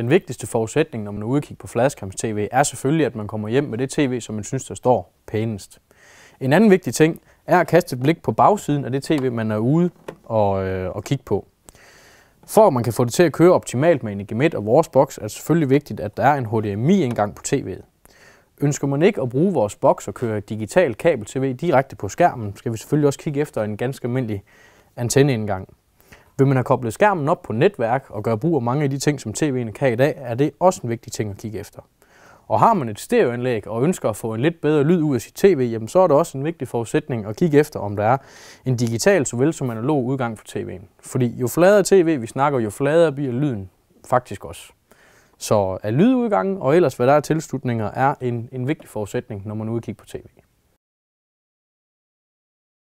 Den vigtigste forudsætning, når man er ude på fladskærms-tv, er selvfølgelig, at man kommer hjem med det tv, som man synes, der står pænest. En anden vigtig ting er at kaste et blik på bagsiden af det tv, man er ude og, øh, og kigge på. For at man kan få det til at køre optimalt med en gemet og vores boks, er det selvfølgelig vigtigt, at der er en HDMI-indgang på tv'et. Ønsker man ikke at bruge vores boks og køre digital kabel-tv direkte på skærmen, skal vi selvfølgelig også kigge efter en ganske almindelig antenneindgang. Vil man have koblet skærmen op på netværk og gøre brug af mange af de ting, som tv'en kan i dag, er det også en vigtig ting at kigge efter. Og har man et stereoanlæg og ønsker at få en lidt bedre lyd ud af sit tv, jamen så er det også en vigtig forudsætning at kigge efter, om der er en digital såvel som analog udgang for tv'en. Fordi jo fladere tv vi snakker, jo fladere bliver lyden faktisk også. Så er lydudgangen og ellers hvad der er tilslutninger er en, en vigtig forudsætning, når man udkigger på tv.